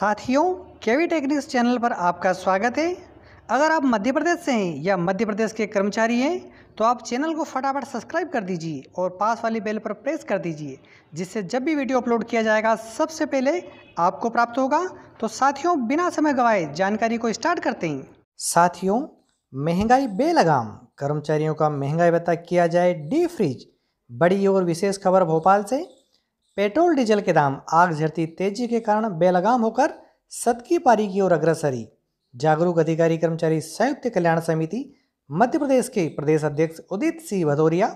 साथियों केवी techniques channel पर आपका स्वागत है अगर आप मध्य प्रदेश से हैं या मध्य प्रदेश के कर्मचारी हैं तो आप चैनल को फटाफट सब्सक्राइब कर दीजिए और पास वाली बेल पर प्रेस कर दीजिए जिससे जब भी वीडियो अपलोड किया जाएगा सबसे पहले आपको प्राप्त होगा तो साथियों बिना समय गवाए जानकारी को स्टार्ट करते हैं साथियों महंगाई बेलगाम कर्मचारियों का महंगाई भत्ता किया जाए डी फ्रिज बड़ी और विशेष खबर भोपाल से पेट्रोल डीजल के दाम आग झड़ती तेजी के कारण बेलगाम होकर सदकी पारी की ओर अग्रसरी जागरूक अधिकारी कर्मचारी संयुक्त कल्याण समिति मध्य प्रदेश के प्रदेश अध्यक्ष उदित सिंह भदौरिया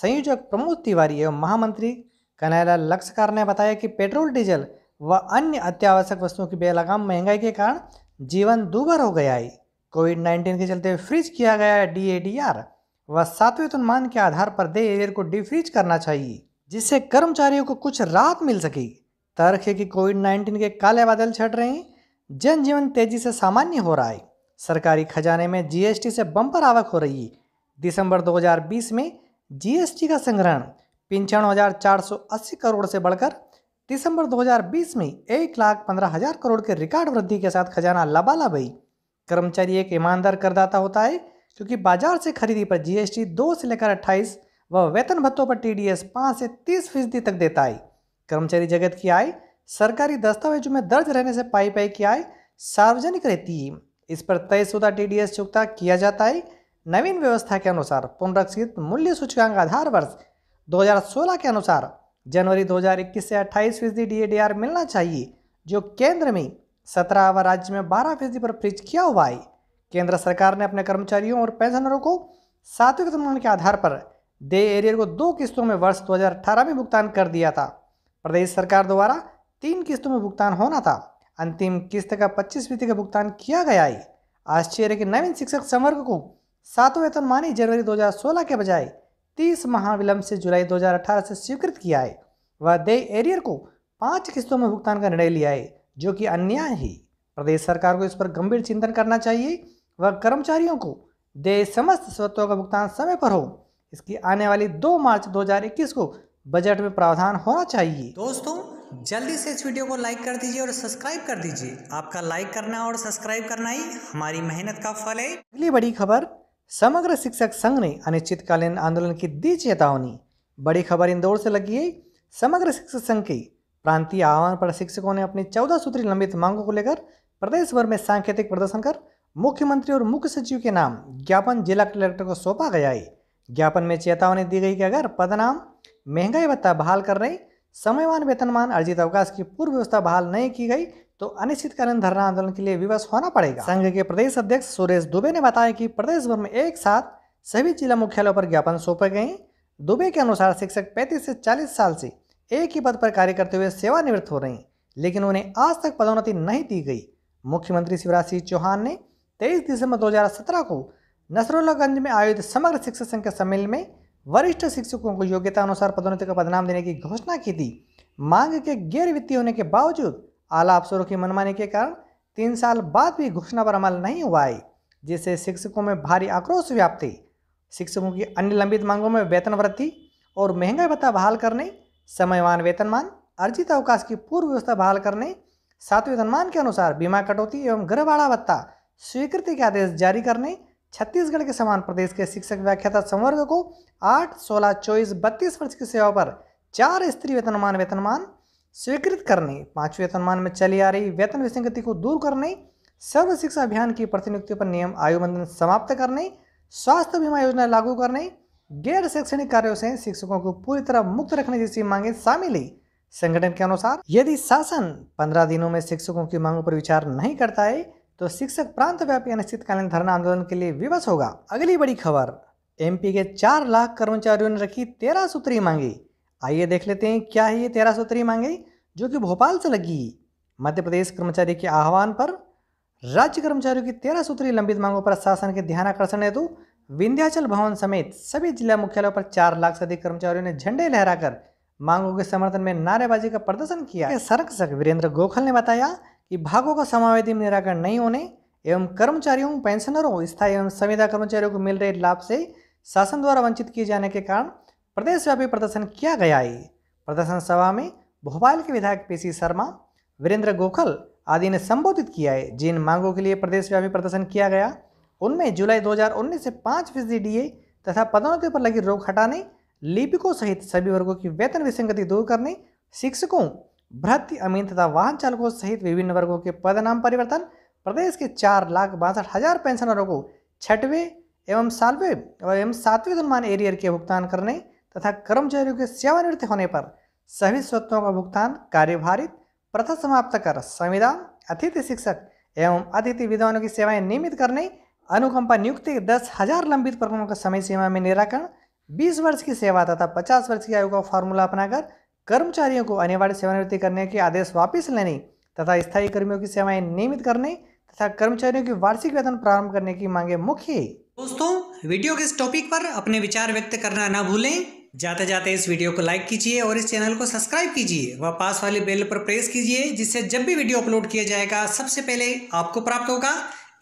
संयोजक प्रमोद तिवारी एवं महामंत्री कन्हैला लक्षकार ने बताया कि पेट्रोल डीजल व अन्य अत्यावश्यक वस्तुओं की बेलगाम महंगाई के कारण जीवन दूभर हो गया है कोविड नाइन्टीन के चलते फ्रीज किया गया डी ए डी आर व सातवें अनुमान के आधार पर देय एयर को डिफ्रीज करना चाहिए जिससे कर्मचारियों को कुछ राहत मिल सकी तर्क है कि कोविड नाइन्टीन के काले बादल छट रहे हैं जनजीवन तेजी से सामान्य हो रहा है सरकारी खजाने में जीएसटी से बम्पर आवक हो रही है दिसंबर 2020 में जीएसटी का संग्रहण पिंचानवे करोड़ से बढ़कर दिसंबर 2020 में एक लाख पंद्रह हजार करोड़ के रिकॉर्ड वृद्धि के साथ खजाना लबाला हुई कर्मचारी एक ईमानदार करदाता होता है क्योंकि बाजार से खरीदी पर जीएसटी दो से लेकर अट्ठाईस वह वेतन भत्तों पर टी डी एस पाँच से तीस फीसदी तक देता है कर्मचारी जगत की आय सरकारी दस्तावेजों में दर्ज रहने से पाई पाई की आय सार्वजनिक रहती है इस पर तयशुदा टीडीएस चुकता किया जाता है नवीन व्यवस्था के अनुसार पुनरक्षित मूल्य सूचकांक आधार वर्ष 2016 के अनुसार जनवरी 2021 से 28 फीसदी डी मिलना चाहिए जो केंद्र में सत्रह व राज्य में बारह फीसदी पर फ्रिज किया हुआ है केंद्र सरकार ने अपने कर्मचारियों और पेंशनरों को सात्विक सम्मान के आधार पर दे एरियर को दो किस्तों में वर्ष 2018 में भुगतान कर दिया था प्रदेश सरकार द्वारा तीन किस्तों में भुगतान होना था अंतिम किस्त का पच्चीस फीसदी का भुगतान किया गया है आश्चर्य के नवीन शिक्षक संवर्ग को वेतन मानी जनवरी 2016 के बजाय 30 माह विलंब से जुलाई 2018 से स्वीकृत किया है वह दे एरियर को पाँच किस्तों में भुगतान का निर्णय लिया है जो कि अन्याय है प्रदेश सरकार को इस पर गंभीर चिंतन करना चाहिए वह कर्मचारियों को दे समस्त स्वत्व का भुगतान समय पर हो इसकी आने वाली 2 मार्च 2021 को बजट में प्रावधान होना चाहिए दोस्तों जल्दी से इस वीडियो को लाइक कर दीजिए और सब्सक्राइब कर दीजिए आपका लाइक करना और सब्सक्राइब करना ही हमारी मेहनत का फल है अगली बड़ी खबर समग्र शिक्षक संघ ने अनिश्चितकालीन आंदोलन की दी चेतावनी बड़ी खबर इंदौर से लगी है समग्र शिक्षक संघ के प्रांतीय आह्वान पर शिक्षकों ने अपनी चौदह सूत्री लंबित मांगों को लेकर प्रदेश भर में सांकेतिक प्रदर्शन कर मुख्यमंत्री और मुख्य सचिव के नाम ज्ञापन जिला कलेक्टर को सौंपा गया है ज्ञापन में चेतावनी दी गई कि अगर पदनाम महंगाई भत्ता बहाल कर रही समयवान वेतनमान अर्जित अवकाश की पूर्व व्यवस्था बहाल नहीं की गई तो अनिश्चितकालीन धरना आंदोलन के लिए विवश होना पड़ेगा संघ के प्रदेश अध्यक्ष सुरेश दुबे ने बताया कि प्रदेश भर में एक साथ सभी जिला मुख्यालयों पर ज्ञापन सौंपे गए दुबे के अनुसार शिक्षक 35 से 40 साल से एक ही पद पर कार्य करते हुए सेवानिवृत्त हो रहे हैं लेकिन उन्हें आज तक पदोन्नति नहीं दी गई मुख्यमंत्री शिवराज सिंह चौहान ने तेईस दिसंबर दो को नसरुल्लागंज में आयोजित समग्र शिक्षक संघ के सम्मेलन में वरिष्ठ शिक्षकों को योग्यता अनुसार पदोन्नति का पदनाम देने की घोषणा की थी मांग के गैर वित्तीय होने के बावजूद आला अफसरों की मनमानी के कारण तीन साल बाद भी घोषणा पर अमल नहीं हुआ है जिससे शिक्षकों में भारी आक्रोश व्याप्त है शिक्षकों की अन्य लंबित मांगों में वेतन वृद्धि और महंगाई भत्ता बहाल करने समयमान वेतनमान अर्जित अवकाश की पूर्व व्यवस्था बहाल करने सातवें वेतनमान के अनुसार बीमा कटौती एवं गृहवाड़ा भत्ता स्वीकृति के आदेश जारी करने छत्तीसगढ़ के समान प्रदेश के शिक्षक व्याख्याता संवर्ग को आठ सोलह चौबीस बत्तीस वर्ष की सेवा पर चार स्त्री वेतनमान वेतनमान स्वीकृत करने पांचवें वेतनमान में चली आ रही वेतन विसंगति को दूर करने सर्व शिक्षा अभियान की प्रतिनियुक्ति पर नियम आयु बंधन समाप्त करने स्वास्थ्य बीमा योजना लागू करने गैर शैक्षणिक कार्यों से शिक्षकों को पूरी तरह मुक्त रखने जैसी मांगे शामिल है संगठन के अनुसार यदि शासन पंद्रह दिनों में शिक्षकों की मांगों पर विचार नहीं करता है तो शिक्षक प्रांत व्यापी अनिश्चितकालीन धरना आंदोलन के लिए विवश होगा अगली बड़ी खबर एमपी के चार लाख कर्मचारियों ने रखी तेरह सूत्री मांगी आइए देख लेते हैं क्या है ये तेरह सूत्री मांगे जो कि भोपाल से लगी मध्य प्रदेश कर्मचारी के आह्वान पर राज्य कर्मचारियों की तेरह सूत्री लंबित मांगों पर शासन के ध्यान आकर्षण हेतु विंध्याचल भवन समेत सभी जिला मुख्यालयों पर चार लाख से अधिक कर्मचारियों ने झंडे लहराकर मांगों के समर्थन में नारेबाजी का प्रदर्शन किया सड़क सक वीरेंद्र गोखल ने बताया विभागों का समावेदी निराकरण नहीं होने एवं कर्मचारियों पेंशनरों स्थायी एवं संविदा कर्मचारियों को मिल रहे लाभ से शासन द्वारा वंचित किए जाने के कारण प्रदेशव्यापी प्रदर्शन किया गया है प्रदर्शन सभा में भोपाल के विधायक पीसी शर्मा वीरेंद्र गोखल आदि ने संबोधित किया है जिन मांगों के लिए प्रदेशव्यापी प्रदर्शन किया गया उनमें जुलाई 2019 से पाँच फीसदी डीए तथा पदोन्नति पर लगी रोक हटाने लिपिकों सहित सभी वर्गों की वेतन विसंगति दूर करने शिक्षकों भ्रति अमीन तथा वाहन चालकों सहित विभिन्न वर्गों के पद नाम परिवर्तन प्रदेश के चार लाख बासठ हजार पेंशनरों को छठवें एवं सालवें एवं सातवें सम्मान एरियर के भुगतान करने तथा कर्मचारियों के सेवानिवृत्त होने पर सभी स्वत्वों का भुगतान कार्यभारित प्रथा समाप्त कर संविधान अतिथि शिक्षक एवं अतिथि विद्वानों की सेवाएं नियमित करने अनुकंपा नियुक्ति दस हजार लंबित प्रकरणों का समय सीमा में निराकरण बीस वर्ष की सेवा तथा पचास वर्ष की आयु का फॉर्मूला अपनाकर कर्मचारियों को अनिवार्य सेवानिवृत्ति करने के आदेश वापस लेने तथा स्थायी कर्मियों की सेवाएं नियमित करने तथा कर्मचारियों की वार्षिक वेतन प्रारंभ करने की मांगे मुख्य दोस्तों वीडियो के इस टॉपिक पर अपने विचार व्यक्त करना ना भूलें जाते जाते इस वीडियो को लाइक कीजिए और इस चैनल को सब्सक्राइब कीजिए व पास वाले बेल पर प्रेस कीजिए जिससे जब भी वीडियो अपलोड किया जाएगा सबसे पहले आपको प्राप्त होगा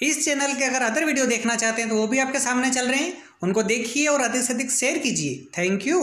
इस चैनल के अगर अदर वीडियो देखना चाहते हैं तो वो भी आपके सामने चल रहे हैं उनको देखिए और अधिक से अधिक शेयर कीजिए थैंक यू